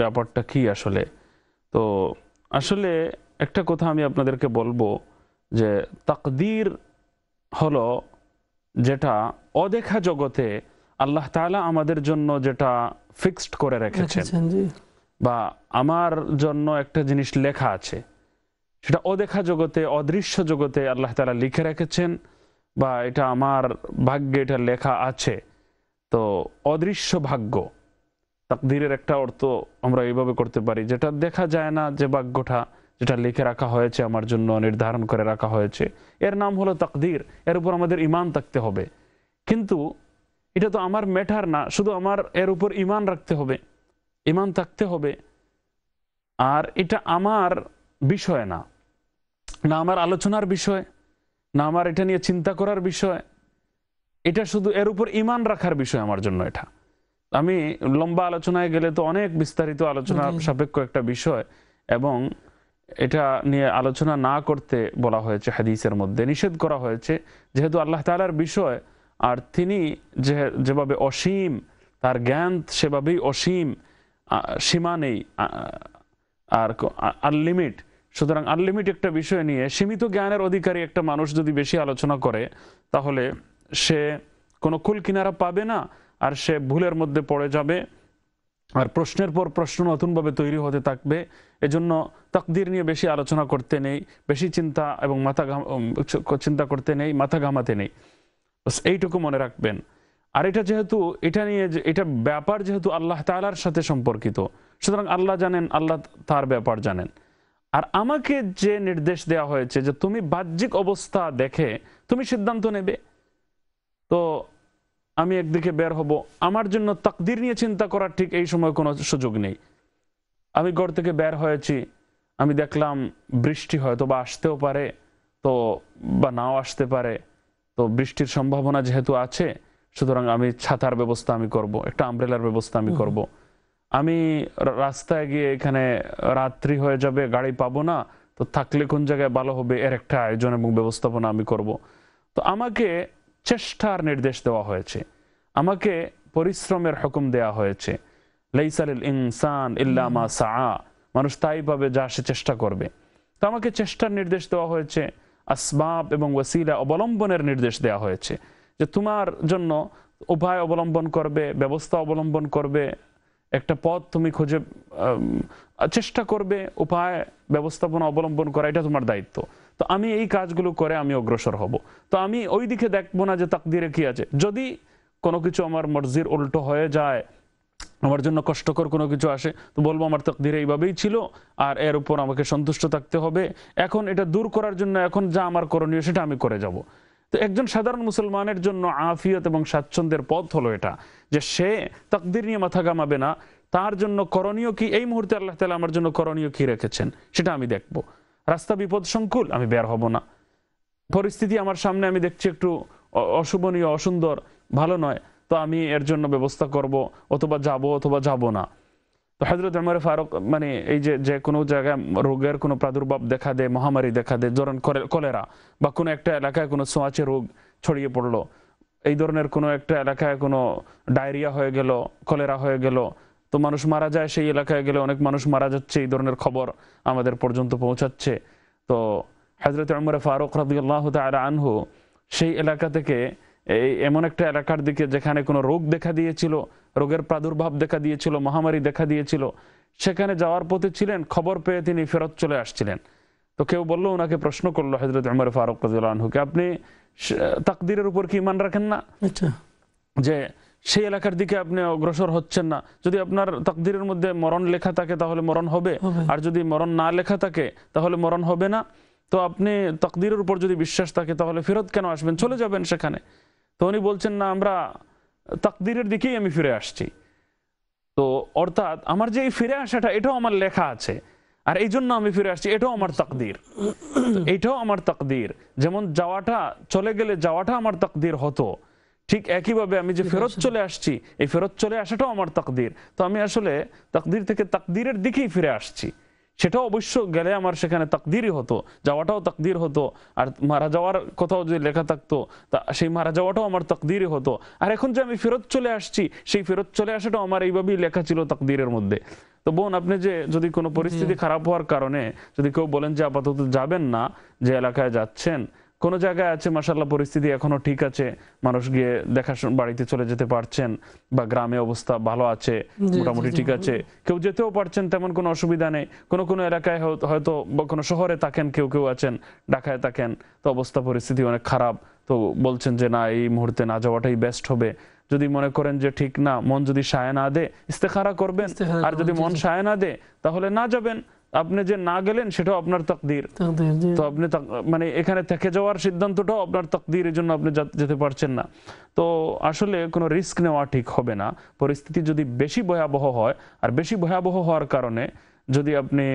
ব্যাপারটা কি আসলে তো আসলে একটা কথা আমি আপনাদেরকে বলবো যে তাকদির হলো যেটা অদেখা জগতে আল্লাহ তালা আমাদের জন্য যেটা ফিক্সড করে রেখেছেন বা আমার জন্য একটা জিনিস লেখা আছে সেটা অদেখা জগতে অদৃশ্য জগতে আল্লাহ তালা লিখে রেখেছেন বা এটা আমার ভাগ্যে এটা লেখা আছে তো অদৃশ্য ভাগ্য তাকদিরের একটা অর্থ আমরা এইভাবে করতে পারি যেটা দেখা যায় না যে বাক্যটা যেটা লিখে রাখা হয়েছে আমার জন্য নির্ধারণ করে রাখা হয়েছে এর নাম হলো তাকদির এর উপর আমাদের ইমান থাকতে হবে কিন্তু এটা তো আমার ম্যাটার না শুধু আমার এর উপর ইমান রাখতে হবে ইমান থাকতে হবে আর এটা আমার বিষয় না না আমার আলোচনার বিষয় না আমার এটা নিয়ে চিন্তা করার বিষয় এটা শুধু এর উপর ইমান রাখার বিষয় আমার জন্য এটা আমি লম্বা আলোচনায় গেলে তো অনেক বিস্তারিত আলোচনা সাপেক্ষ একটা বিষয় এবং এটা নিয়ে আলোচনা না করতে বলা হয়েছে হাদিসের মধ্যে নিষেধ করা হয়েছে যেহেতু আল্লাহ তালার বিষয় আর তিনি যে যেভাবে অসীম তার জ্ঞান সেভাবেই অসীম সীমা নেই আর আনলিমিট সুতরাং আনলিমিট একটা বিষয় নিয়ে সীমিত জ্ঞানের অধিকারী একটা মানুষ যদি বেশি আলোচনা করে তাহলে সে কোনো কুল কিনারা পাবে না আর সে ভুলের মধ্যে পড়ে যাবে আর প্রশ্নের পর প্রশ্ন নতুনভাবে তৈরি হতে থাকবে এজন্য তকদির নিয়ে বেশি আলোচনা করতে নেই বেশি চিন্তা এবং মাথা ঘাম চিন্তা করতে নেই মাথা ঘামাতে নেই এইটুকু মনে রাখবেন আর এটা যেহেতু এটা নিয়ে এটা ব্যাপার যেহেতু আল্লাহ তালার সাথে সম্পর্কিত সুতরাং আল্লাহ জানেন আল্লাহ তার ব্যাপার জানেন আর আমাকে যে নির্দেশ দেয়া হয়েছে যে তুমি বাহ্যিক অবস্থা দেখে তুমি সিদ্ধান্ত নেবে তো আমি একদিকে বের হব আমার জন্য তাকদির নিয়ে চিন্তা করার ঠিক এই সময় কোনো সুযোগ নেই আমি ঘর থেকে বের হয়েছি আমি দেখলাম বৃষ্টি হয়তো বা আসতেও পারে তো বা নাও আসতে পারে তো বৃষ্টির সম্ভাবনা যেহেতু আছে সুতরাং আমি ছাতার ব্যবস্থা আমি করব একটা আমব্রেলার ব্যবস্থা আমি করব। আমি রাস্তায় গিয়ে এখানে রাত্রি হয়ে যাবে গাড়ি পাবো না তো থাকলে কোন জায়গায় ভালো হবে এর একটা আয়োজন এবং ব্যবস্থাপনা আমি করব। তো আমাকে চেষ্টার নির্দেশ দেওয়া হয়েছে আমাকে পরিশ্রমের হুকুম দেয়া হয়েছে লেইসালিল ইনসান ইল্লামা সা মানুষ তাই পাবে যা সে চেষ্টা করবে তো আমাকে চেষ্টার নির্দেশ দেওয়া হয়েছে আসবাব এবং ওয়াসিলা অবলম্বনের নির্দেশ দেওয়া হয়েছে যে তোমার জন্য উপায় অবলম্বন করবে ব্যবস্থা অবলম্বন করবে একটা পথ তুমি খুঁজে চেষ্টা করবে উপায় ব্যবস্থাপনা অবলম্বন করা এটা তোমার দায়িত্ব তো আমি এই কাজগুলো করে আমি অগ্রসর হব তো আমি ওই দিকে দেখবো না যে তাকদিরে কি আছে যদি কোনো কিছু আমার মর্জির উল্টো হয়ে যায় আমার জন্য কষ্টকর কোনো কিছু আসে তো বলবো আমার তকদির এইভাবেই ছিল আর এর উপর আমাকে সন্তুষ্ট থাকতে হবে এখন এটা দূর করার জন্য এখন যা আমার করণীয় সেটা আমি করে যাব তো একজন সাধারণ মুসলমানের জন্য আফিয়ত এবং স্বাচ্ছন্দ্যের পথ হলো এটা যে সে তকদির নিয়ে মাথা গামাবে না তার জন্য করণীয় কি এই মুহূর্তে আল্লাহ তালা আমার জন্য করণীয় কি রেখেছেন সেটা আমি দেখবো রাস্তা বিপদ সংকুল আমি বের হব না পরিস্থিতি আমার সামনে আমি দেখছি একটু অশুভনীয় অসুন্দর ভালো নয় তো আমি এর জন্য ব্যবস্থা করব অথবা যাব অথবা যাব না তো হজরত আমার ফারুক মানে এই যে যে কোনো জায়গায় রোগের কোনো প্রাদুর্ভাব দেখা দেয় মহামারী দেখা দেয় ধরেন কলেরা বা কোনো একটা এলাকায় কোনো সোঁয়াচে রোগ ছড়িয়ে পড়লো এই ধরনের কোনো একটা এলাকায় কোনো ডায়রিয়া হয়ে গেল কলেরা হয়ে গেল তো মানুষ মারা যায় সেই এলাকায় গেলে অনেক মানুষ মারা যাচ্ছে এই ধরনের খবর আমাদের পর্যন্ত পৌঁছাচ্ছে তো হজরত উমর ফারুক রাদিয়াল্লাহ আনহু সেই এলাকা থেকে এই এমন একটা এলাকার দিকে যেখানে কোনো রোগ দেখা দিয়েছিল রোগের প্রাদুর্ভাব দেখা দিয়েছিল মহামারী দেখা দিয়েছিল সেখানে যাওয়ার পথে ছিলেন খবর পেয়ে তিনি ফেরত চলে আসছিলেন তো কেউ বলল ওনাকে প্রশ্ন করলো হজরত আমার ফারুক রাদিয়াল্লাহু আনহুকে আপনি তাকদিরের উপর কি মান রাখেন না আচ্ছা। যে সেই এলাকার দিকে আপনি অগ্রসর হচ্ছেন না যদি আপনার তকদিরের মধ্যে মরণ লেখা থাকে তাহলে মরণ হবে আর যদি মরণ না লেখা থাকে তাহলে মরণ হবে না তো আপনি তকদিরের উপর যদি বিশ্বাস থাকে তাহলে ফেরত কেন আসবেন চলে যাবেন সেখানে তো উনি বলছেন না আমরা তকদিরের দিকেই আমি ফিরে আসছি তো অর্থাৎ আমার যে এই ফিরে আসাটা এটাও আমার লেখা আছে আর এই জন্য আমি ফিরে আসছি এটাও আমার তাকদির এটাও আমার তাকদির যেমন যাওয়াটা চলে গেলে যাওয়াটা আমার তাকদির হতো ঠিক একইভাবে আমি যে ফেরত চলে আসছি এই ফেরত চলে আসাটাও আমার তাকদির তো আমি আসলে তাকদির থেকে তাকদিরের দিকেই ফিরে আসছি সেটাও অবশ্য গেলে আমার সেখানে তাকদিরই হতো যাওয়াটাও তাকদির হতো আর মারা যাওয়ার কথাও যে লেখা থাকতো তা সেই মারা যাওয়াটাও আমার তাকদিরই হতো আর এখন যে আমি ফেরত চলে আসছি সেই ফেরত চলে আসাটাও আমার এইভাবেই লেখা ছিল তাকদিরের মধ্যে তো বোন আপনি যে যদি কোনো পরিস্থিতি খারাপ হওয়ার কারণে যদি কেউ বলেন যে আপাতত যাবেন না যে এলাকায় যাচ্ছেন কোনো জায়গায় আছে মাসাল্লাহ পরিস্থিতি এখনও ঠিক আছে মানুষ গিয়ে দেখা বাড়িতে চলে যেতে পারছেন বা গ্রামে অবস্থা ভালো আছে মোটামুটি ঠিক আছে কেউ যেতেও পারছেন তেমন কোনো অসুবিধা নেই কোনো কোনো এলাকায় হয়তো বা কোনো শহরে থাকেন কেউ কেউ আছেন ঢাকায় থাকেন তো অবস্থা পরিস্থিতি অনেক খারাপ তো বলছেন যে না এই মুহূর্তে না যাওয়াটাই বেস্ট হবে যদি মনে করেন যে ঠিক না মন যদি সায় না দে ইস্তেখারা করবেন আর যদি মন সায় না দে তাহলে না যাবেন আপনি যে না গেলেন সেটাও আপনার তকদির তো আপনি মানে এখানে থেকে যাওয়ার সিদ্ধান্তটাও আপনার তকদির এর জন্য আপনি যেতে পারছেন না তো আসলে কোনো রিস্ক নেওয়া ঠিক হবে না পরিস্থিতি যদি বেশি ভয়াবহ হয় আর বেশি ভয়াবহ হওয়ার কারণে যদি আপনি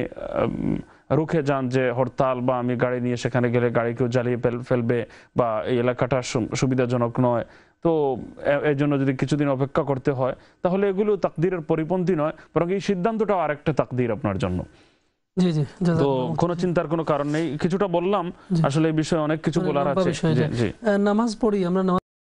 রুখে যান যে হরতাল বা আমি গাড়ি নিয়ে সেখানে গেলে গাড়ি কেউ জ্বালিয়ে ফেলবে বা এই এলাকাটা সুবিধাজনক নয় তো এর জন্য যদি কিছুদিন অপেক্ষা করতে হয় তাহলে এগুলো তাকদিরের পরিপন্থী নয় বরং এই সিদ্ধান্তটাও আরেকটা তাকদির আপনার জন্য কোনো চিন্তার কোনো কারণ নেই কিছুটা বললাম আসলে এই বিষয়ে অনেক কিছু মানে বলার আছে নামাজ পড়ি আমরা